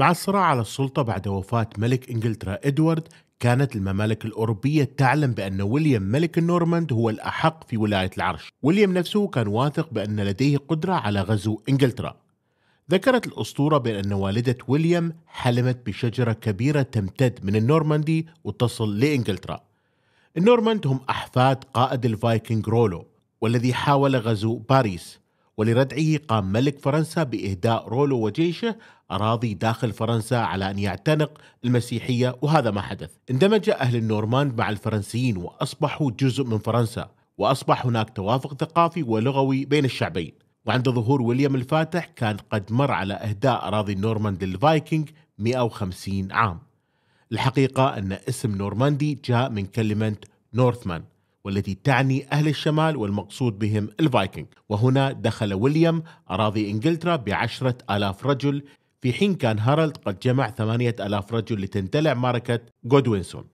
مع الصراع على السلطة بعد وفاة ملك إنجلترا إدوارد كانت الممالك الأوروبية تعلم بأن ويليام ملك النورماند هو الأحق في ولاية العرش ويليام نفسه كان واثق بأن لديه قدرة على غزو إنجلترا ذكرت الأسطورة بأن والدة ويليام حلمت بشجرة كبيرة تمتد من النورماندي وتصل لإنجلترا النورماند هم أحفاد قائد الفايكنج رولو والذي حاول غزو باريس ولردعه قام ملك فرنسا بإهداء رولو وجيشه أراضي داخل فرنسا على أن يعتنق المسيحية وهذا ما حدث اندمج أهل النورماند مع الفرنسيين وأصبحوا جزء من فرنسا وأصبح هناك توافق ثقافي ولغوي بين الشعبين وعند ظهور ويليام الفاتح كان قد مر على إهداء أراضي النورماند للفايكنج 150 عام الحقيقة أن اسم نورماندي جاء من كلمة نورثمان والتي تعني أهل الشمال والمقصود بهم الفايكنج وهنا دخل ويليام أراضي إنجلترا بعشرة آلاف رجل في حين كان هارلد قد جمع ثمانية آلاف رجل لتندلع معركة جودوينسون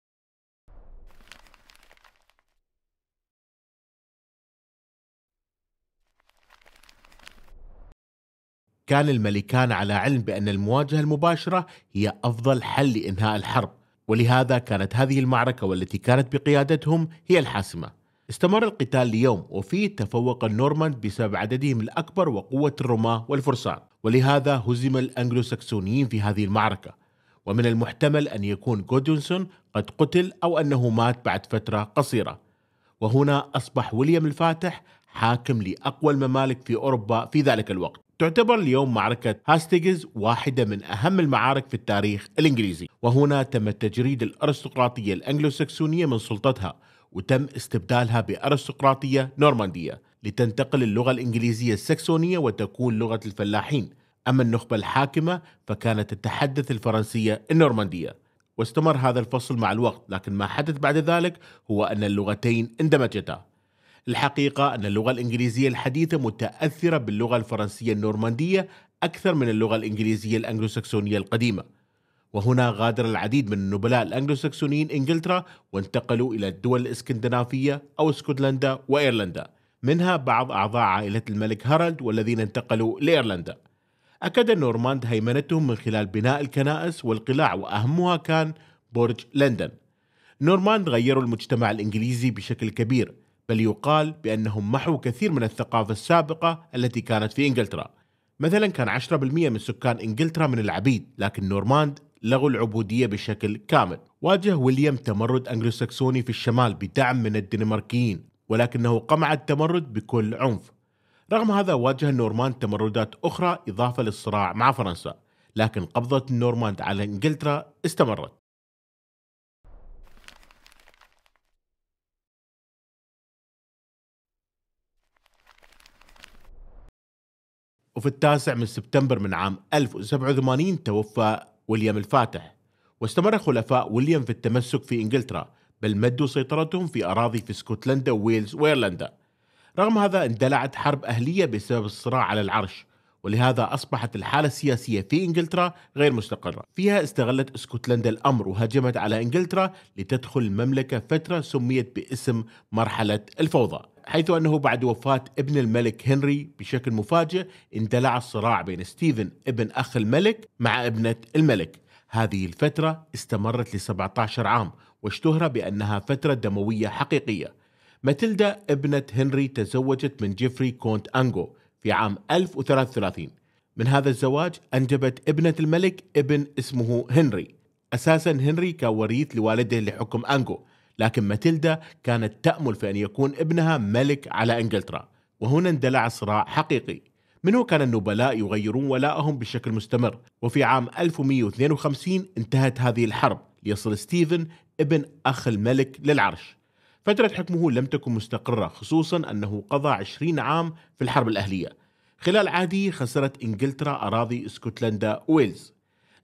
كان الملكان على علم بأن المواجهة المباشرة هي أفضل حل لإنهاء الحرب ولهذا كانت هذه المعركة والتي كانت بقيادتهم هي الحاسمة استمر القتال ليوم وفيه تفوق النورمان بسبب عددهم الأكبر وقوة الرماة والفرسان ولهذا هزم الأنجلوساكسونيين في هذه المعركة ومن المحتمل أن يكون جودونسون قد قتل أو أنه مات بعد فترة قصيرة وهنا أصبح ويليام الفاتح حاكم لأقوى الممالك في أوروبا في ذلك الوقت تعتبر اليوم معركة هاستيجز واحدة من أهم المعارك في التاريخ الإنجليزي وهنا تم تجريد الأرستقراطية الأنجلوساكسونية من سلطتها وتم استبدالها بأرستقراطية نورماندية لتنتقل اللغة الإنجليزية السكسونية وتكون لغة الفلاحين أما النخبة الحاكمة فكانت تتحدث الفرنسية النورماندية واستمر هذا الفصل مع الوقت لكن ما حدث بعد ذلك هو أن اللغتين اندمجتا الحقيقة أن اللغة الإنجليزية الحديثة متأثرة باللغة الفرنسية النورماندية أكثر من اللغة الإنجليزية الأنجلوساكسونية القديمة وهنا غادر العديد من النبلاء الأنجلوساكسونيين إنجلترا وانتقلوا إلى الدول الإسكندنافية أو اسكتلندا وإيرلندا منها بعض أعضاء عائلة الملك هارالد والذين انتقلوا لإيرلندا أكد النورماند هيمنتهم من خلال بناء الكنائس والقلاع وأهمها كان برج لندن نورماند غيروا المجتمع الإنجليزي بشكل كبير بل يقال بأنهم محوا كثير من الثقافة السابقة التي كانت في إنجلترا مثلا كان 10% من سكان إنجلترا من العبيد لكن نورماند لغوا العبودية بشكل كامل واجه ويليام تمرد أنجلوساكسوني في الشمال بدعم من الدنماركيين ولكنه قمع التمرد بكل عنف رغم هذا واجه النورمان تمردات أخرى إضافة للصراع مع فرنسا لكن قبضة النورماند على إنجلترا استمرت وفي التاسع من سبتمبر من عام 1087 توفى وليام الفاتح واستمر خلفاء وليام في التمسك في إنجلترا بل مدوا سيطرتهم في أراضي في اسكتلندا وويلز وإيرلندا رغم هذا اندلعت حرب أهلية بسبب الصراع على العرش ولهذا أصبحت الحالة السياسية في إنجلترا غير مستقرة فيها استغلت اسكتلندا الأمر وهجمت على إنجلترا لتدخل المملكة فترة سميت باسم مرحلة الفوضى حيث أنه بعد وفاة ابن الملك هنري بشكل مفاجئ اندلع الصراع بين ستيفن ابن أخ الملك مع ابنة الملك هذه الفترة استمرت ل 17 عام واشتهر بأنها فترة دموية حقيقية ماتيلدا ابنة هنري تزوجت من جيفري كونت أنجو في عام 1033 من هذا الزواج أنجبت ابنة الملك ابن اسمه هنري أساسا هنري كان وريث لوالده لحكم أنجو لكن ماتيلدا كانت تأمل في أن يكون ابنها ملك على إنجلترا وهنا اندلع صراع حقيقي منه كان النبلاء يغيرون ولائهم بشكل مستمر وفي عام 1152 انتهت هذه الحرب ليصل ستيفن ابن أخ الملك للعرش فترة حكمه لم تكن مستقرة خصوصا أنه قضى 20 عام في الحرب الأهلية خلال عهده خسرت إنجلترا أراضي اسكتلندا ويلز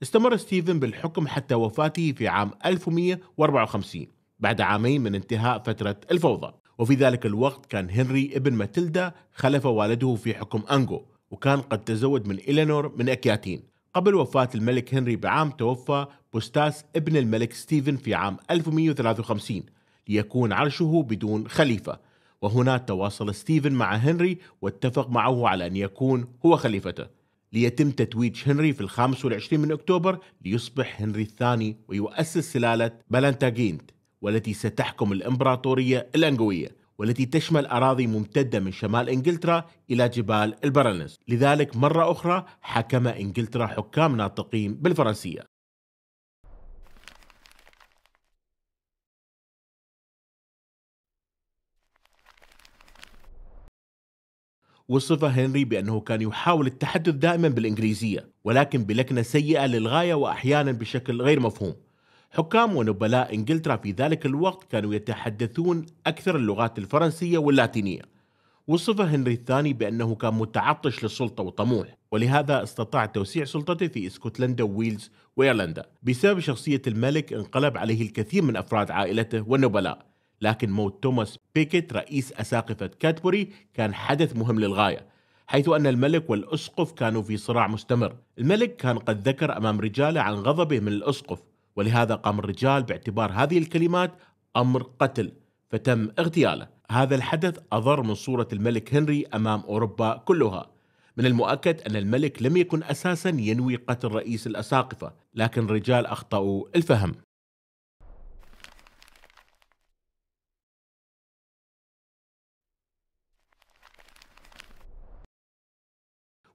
استمر ستيفن بالحكم حتى وفاته في عام 1154 بعد عامين من انتهاء فترة الفوضى وفي ذلك الوقت كان هنري ابن ماتيلدا خلف والده في حكم أنجو وكان قد تزوج من إلينور من أكياتين قبل وفاة الملك هنري بعام توفى بوستاس ابن الملك ستيفن في عام 1153 ليكون عرشه بدون خليفة وهنا تواصل ستيفن مع هنري واتفق معه على أن يكون هو خليفته ليتم تتويج هنري في الخامس والعشرين من أكتوبر ليصبح هنري الثاني ويؤسس سلالة بلانتاجينت والتي ستحكم الإمبراطورية الأنجوية والتي تشمل أراضي ممتدة من شمال إنجلترا إلى جبال البرنس لذلك مرة أخرى حكم إنجلترا حكام ناطقين بالفرنسية وصف هنري بأنه كان يحاول التحدث دائما بالإنجليزية ولكن بلكنة سيئة للغاية وأحيانا بشكل غير مفهوم حكام ونبلاء انجلترا في ذلك الوقت كانوا يتحدثون اكثر اللغات الفرنسيه واللاتينيه. وصف هنري الثاني بانه كان متعطش للسلطه وطموح، ولهذا استطاع توسيع سلطته في اسكتلندا وويلز وايرلندا. بسبب شخصيه الملك انقلب عليه الكثير من افراد عائلته والنبلاء، لكن موت توماس بيكيت رئيس اساقفه كاتبوري كان حدث مهم للغايه، حيث أن الملك والأسقف كانوا في صراع مستمر الملك كان قد ذكر أمام رجاله عن غضبه من الأسقف ولهذا قام الرجال باعتبار هذه الكلمات أمر قتل فتم اغتياله هذا الحدث أضر من صورة الملك هنري أمام أوروبا كلها من المؤكد أن الملك لم يكن أساسا ينوي قتل رئيس الأساقفة لكن الرجال أخطأوا الفهم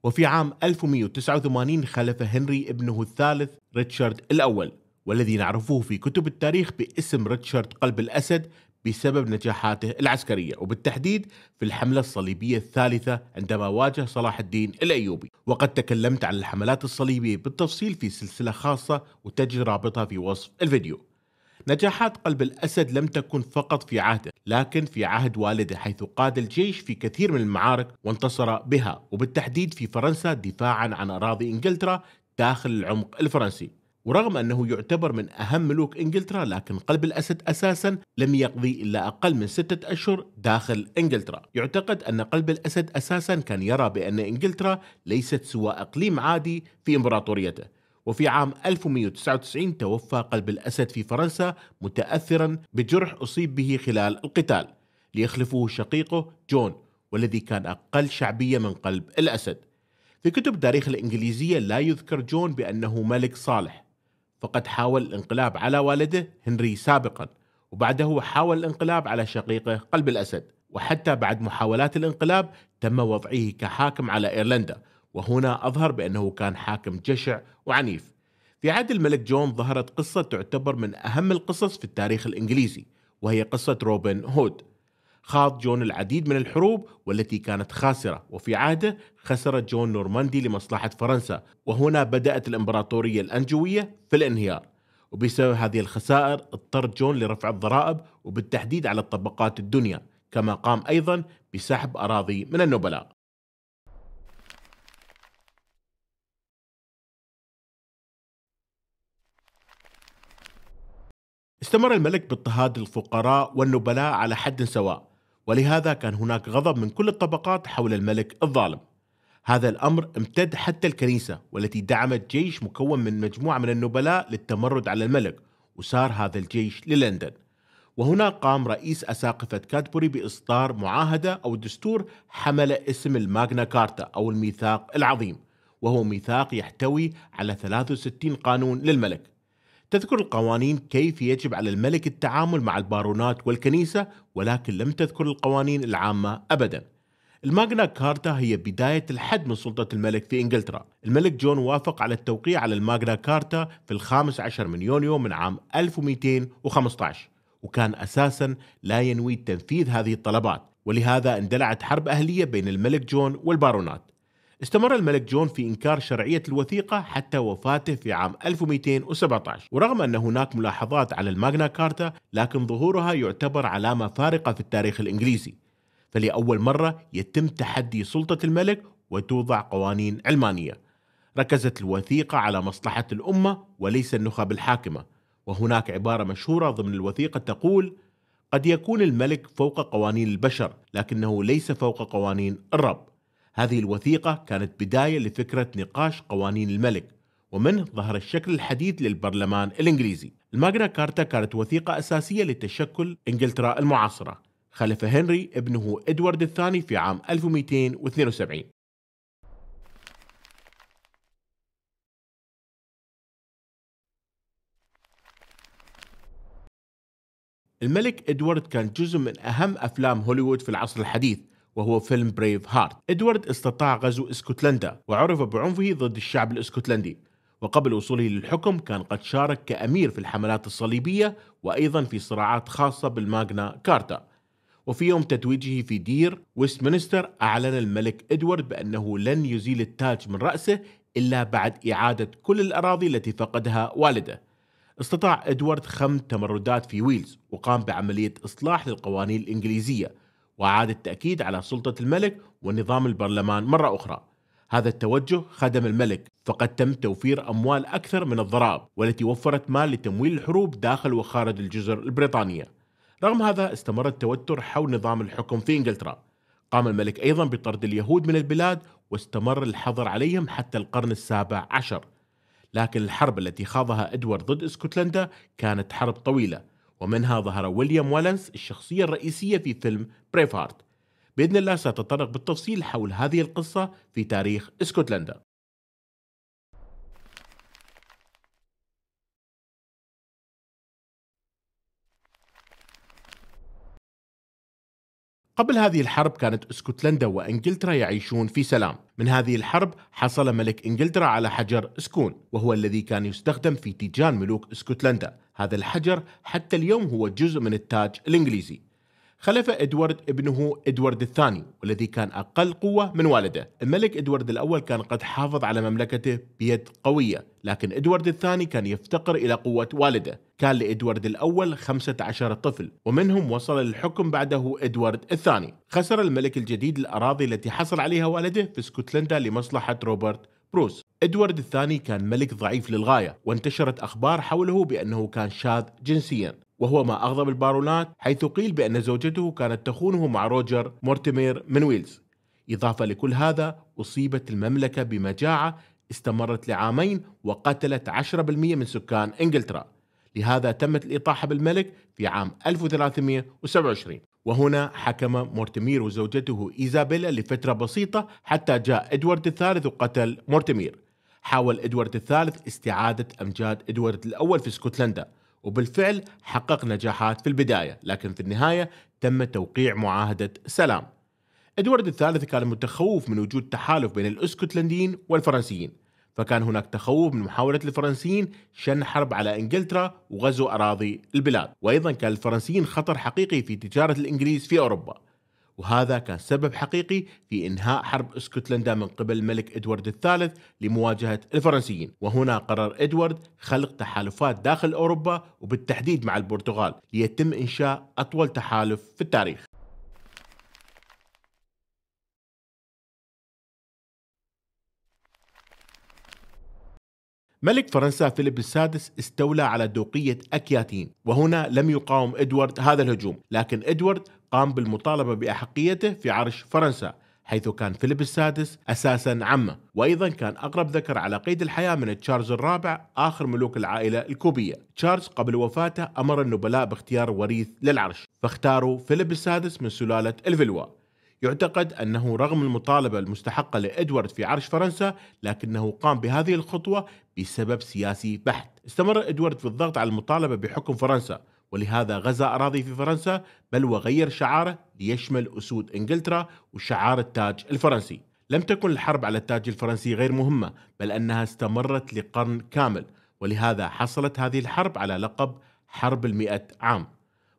وفي عام 1189 خلف هنري ابنه الثالث ريتشارد الأول والذي نعرفه في كتب التاريخ باسم ريتشارد قلب الأسد بسبب نجاحاته العسكرية وبالتحديد في الحملة الصليبية الثالثة عندما واجه صلاح الدين الأيوبي وقد تكلمت عن الحملات الصليبية بالتفصيل في سلسلة خاصة وتجد رابطها في وصف الفيديو نجاحات قلب الأسد لم تكن فقط في عهده لكن في عهد والده حيث قاد الجيش في كثير من المعارك وانتصر بها وبالتحديد في فرنسا دفاعا عن أراضي إنجلترا داخل العمق الفرنسي ورغم أنه يعتبر من أهم ملوك إنجلترا لكن قلب الأسد أساسا لم يقضي إلا أقل من ستة أشهر داخل إنجلترا يعتقد أن قلب الأسد أساسا كان يرى بأن إنجلترا ليست سوى إقليم عادي في إمبراطوريته وفي عام 1199 توفى قلب الأسد في فرنسا متأثرا بجرح أصيب به خلال القتال ليخلفه شقيقه جون والذي كان أقل شعبية من قلب الأسد في كتب تاريخ الإنجليزية لا يذكر جون بأنه ملك صالح فقد حاول الانقلاب على والده هنري سابقا وبعده حاول الانقلاب على شقيقه قلب الأسد وحتى بعد محاولات الانقلاب تم وضعه كحاكم على إيرلندا وهنا أظهر بأنه كان حاكم جشع وعنيف في عهد الملك جون ظهرت قصة تعتبر من أهم القصص في التاريخ الإنجليزي وهي قصة روبن هود خاض جون العديد من الحروب والتي كانت خاسرة وفي عهده خسر جون نورماندي لمصلحة فرنسا وهنا بدأت الإمبراطورية الأنجوية في الانهيار وبسبب هذه الخسائر اضطر جون لرفع الضرائب وبالتحديد على الطبقات الدنيا كما قام أيضا بسحب أراضي من النبلاء استمر الملك باضطهاد الفقراء والنبلاء على حد سواء ولهذا كان هناك غضب من كل الطبقات حول الملك الظالم هذا الأمر امتد حتى الكنيسة والتي دعمت جيش مكون من مجموعة من النبلاء للتمرد على الملك وسار هذا الجيش للندن وهنا قام رئيس أساقفة كادبوري بإصدار معاهدة أو دستور حمل اسم الماغنا كارتا أو الميثاق العظيم وهو ميثاق يحتوي على 63 قانون للملك تذكر القوانين كيف يجب على الملك التعامل مع البارونات والكنيسة ولكن لم تذكر القوانين العامة أبدا الماغنا كارتا هي بداية الحد من سلطة الملك في إنجلترا الملك جون وافق على التوقيع على الماغنا كارتا في الخامس عشر من يونيو من عام 1215 وكان أساسا لا ينوي تنفيذ هذه الطلبات ولهذا اندلعت حرب أهلية بين الملك جون والبارونات استمر الملك جون في إنكار شرعية الوثيقة حتى وفاته في عام 1217 ورغم أن هناك ملاحظات على الماغنا كارتا لكن ظهورها يعتبر علامة فارقة في التاريخ الإنجليزي فلأول مرة يتم تحدي سلطة الملك وتوضع قوانين علمانية ركزت الوثيقة على مصلحة الأمة وليس النخب الحاكمة وهناك عبارة مشهورة ضمن الوثيقة تقول قد يكون الملك فوق قوانين البشر لكنه ليس فوق قوانين الرب هذه الوثيقة كانت بداية لفكرة نقاش قوانين الملك ومنه ظهر الشكل الحديث للبرلمان الإنجليزي الماجنا كارتا كانت وثيقة أساسية لتشكل إنجلترا المعاصرة خلف هنري ابنه إدوارد الثاني في عام 1272 الملك إدوارد كان جزء من أهم أفلام هوليوود في العصر الحديث وهو فيلم بريف هارت إدوارد استطاع غزو اسكتلندا وعرف بعنفه ضد الشعب الاسكتلندي وقبل وصوله للحكم كان قد شارك كأمير في الحملات الصليبية وأيضا في صراعات خاصة بالماغنا كارتا وفي يوم تتويجه في دير ويستمنستر أعلن الملك إدوارد بأنه لن يزيل التاج من رأسه إلا بعد إعادة كل الأراضي التي فقدها والده استطاع إدوارد خم تمردات في ويلز وقام بعملية إصلاح للقوانين الإنجليزية وأعاد التأكيد على سلطة الملك ونظام البرلمان مرة أخرى هذا التوجه خدم الملك فقد تم توفير أموال أكثر من الضرائب والتي وفرت مال لتمويل الحروب داخل وخارج الجزر البريطانية رغم هذا استمر التوتر حول نظام الحكم في إنجلترا قام الملك أيضا بطرد اليهود من البلاد واستمر الحظر عليهم حتى القرن السابع عشر لكن الحرب التي خاضها إدوارد ضد اسكتلندا كانت حرب طويلة ومنها ظهر ويليام والنس الشخصية الرئيسية في فيلم بريفارد بإذن الله سأتطرق بالتفصيل حول هذه القصة في تاريخ اسكتلندا قبل هذه الحرب كانت اسكتلندا وانجلترا يعيشون في سلام، من هذه الحرب حصل ملك انجلترا على حجر اسكون، وهو الذي كان يستخدم في تيجان ملوك اسكتلندا، هذا الحجر حتى اليوم هو جزء من التاج الانجليزي. خلف إدوارد ابنه إدوارد الثاني والذي كان أقل قوة من والده الملك إدوارد الأول كان قد حافظ على مملكته بيد قوية لكن إدوارد الثاني كان يفتقر إلى قوة والده كان لإدوارد الأول 15 طفل ومنهم وصل للحكم بعده إدوارد الثاني خسر الملك الجديد الأراضي التي حصل عليها والده في اسكتلندا لمصلحة روبرت بروس ادوارد الثاني كان ملك ضعيف للغاية وانتشرت أخبار حوله بأنه كان شاذ جنسيا وهو ما أغضب البارونات حيث قيل بأن زوجته كانت تخونه مع روجر مورتيمير من ويلز إضافة لكل هذا أصيبت المملكة بمجاعة استمرت لعامين وقتلت 10% من سكان إنجلترا لهذا تمت الإطاحة بالملك في عام 1327 وهنا حكم مورتمير وزوجته إيزابيلا لفترة بسيطة حتى جاء إدوارد الثالث وقتل مورتمير حاول إدوارد الثالث استعادة أمجاد إدوارد الأول في اسكتلندا وبالفعل حقق نجاحات في البداية لكن في النهاية تم توقيع معاهدة سلام إدوارد الثالث كان متخوف من وجود تحالف بين الاسكتلنديين والفرنسيين فكان هناك تخوف من محاولة الفرنسيين شن حرب على إنجلترا وغزو أراضي البلاد وأيضا كان الفرنسيين خطر حقيقي في تجارة الإنجليز في أوروبا وهذا كان سبب حقيقي في انهاء حرب اسكتلندا من قبل الملك ادوارد الثالث لمواجهه الفرنسيين، وهنا قرر ادوارد خلق تحالفات داخل اوروبا وبالتحديد مع البرتغال ليتم انشاء اطول تحالف في التاريخ. ملك فرنسا فيليب السادس استولى على دوقية أكياتين وهنا لم يقاوم إدوارد هذا الهجوم لكن إدوارد قام بالمطالبة بأحقيته في عرش فرنسا حيث كان فيليب السادس أساسا عمه وأيضا كان أقرب ذكر على قيد الحياة من تشارلز الرابع آخر ملوك العائلة الكوبية تشارلز قبل وفاته أمر النبلاء باختيار وريث للعرش فاختاروا فيليب السادس من سلالة الفلوى يعتقد أنه رغم المطالبة المستحقة لإدوارد في عرش فرنسا لكنه قام بهذه الخطوة بسبب سياسي بحت استمر إدوارد في الضغط على المطالبة بحكم فرنسا ولهذا غزا أراضي في فرنسا بل وغير شعاره ليشمل أسود إنجلترا وشعار التاج الفرنسي لم تكن الحرب على التاج الفرنسي غير مهمة بل أنها استمرت لقرن كامل ولهذا حصلت هذه الحرب على لقب حرب المئة عام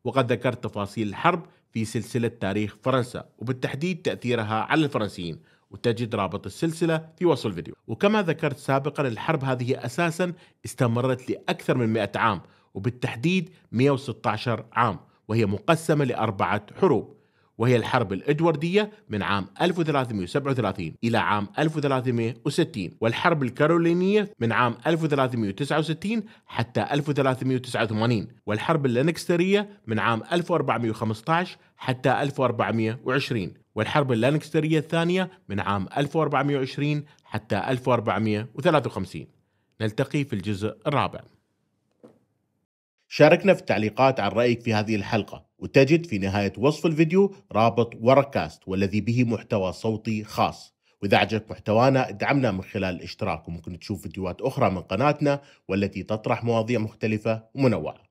وقد ذكرت تفاصيل الحرب في سلسلة تاريخ فرنسا وبالتحديد تأثيرها على الفرنسيين وتجد رابط السلسلة في وصف الفيديو وكما ذكرت سابقا الحرب هذه أساسا استمرت لأكثر من 100 عام وبالتحديد 116 عام وهي مقسمة لأربعة حروب وهي الحرب الإدواردية من عام 1337 إلى عام 1360 والحرب الكارولينية من عام 1369 حتى 1389 والحرب اللانكسترية من عام 1415 حتى 1420 والحرب اللانكسترية الثانية من عام 1420 حتى 1453 نلتقي في الجزء الرابع شاركنا في التعليقات عن رأيك في هذه الحلقة وتجد في نهاية وصف الفيديو رابط وركاست والذي به محتوى صوتي خاص وإذا عجبك محتوانا ادعمنا من خلال الاشتراك وممكن تشوف فيديوهات أخرى من قناتنا والتي تطرح مواضيع مختلفة ومنوعة